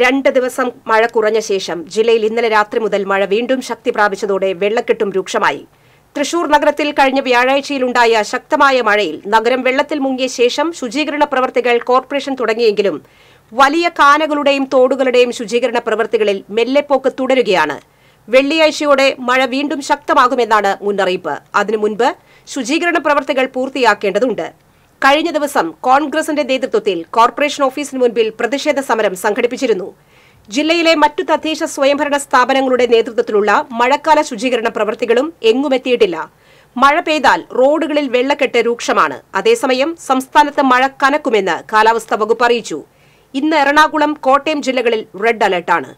രണ്ട് ദിവസം മഴ കുറഞ്ഞ ശേഷം ജില്ലയിൽ ഇന്നലെ രാത്രി മുതൽ മഴ വീണ്ടും ശക്തി പ്രാപിച്ചതോടെ വെള്ളക്കെട്ടും രൂക്ഷമായി തൃശൂർ നഗരത്തിൽ കഴിഞ്ഞ വ്യാഴാഴ്ചയിലുണ്ടായ ശക്തമായ മഴയിൽ നഗരം വെള്ളത്തിൽ മുങ്ങിയ ശേഷം ശുചീകരണ പ്രവർത്തികൾ കോർപ്പറേഷൻ തുടങ്ങിയെങ്കിലും വലിയ കാനകളുടെയും തോടുകളുടെയും ശുചീകരണ പ്രവൃത്തികളിൽ മെല്ലെപ്പോക്ക് തുടരുകയാണ് വെള്ളിയാഴ്ചയോടെ മഴ വീണ്ടും ശക്തമാകുമെന്നാണ് മുന്നറിയിപ്പ് അതിനു മുൻപ് ശുചീകരണ പ്രവർത്തികൾ പൂർത്തിയാക്കേണ്ടതുണ്ട് കഴിഞ്ഞ ദിവസം കോൺഗ്രസിന്റെ നേതൃത്വത്തിൽ കോർപ്പറേഷൻ ഓഫീസിന് മുൻപിൽ പ്രതിഷേധ സമരം സംഘടിപ്പിച്ചിരുന്നു ജില്ലയിലെ മറ്റു തദ്ദേശ സ്വയംഭരണ സ്ഥാപനങ്ങളുടെ നേതൃത്വത്തിലുള്ള മഴക്കാല ശുചീകരണ പ്രവൃത്തികളും എങ്ങുമെത്തിയിട്ടില്ല മഴ പെയ്താൽ റോഡുകളിൽ വെള്ളക്കെട്ട് രൂക്ഷമാണ് അതേസമയം സംസ്ഥാനത്ത് മഴ കനക്കുമെന്ന് കാലാവസ്ഥാ വകുപ്പ് അറിയിച്ചു ഇന്ന് എറണാകുളം കോട്ടയം ജില്ലകളിൽ റെഡ് അലർട്ടാണ്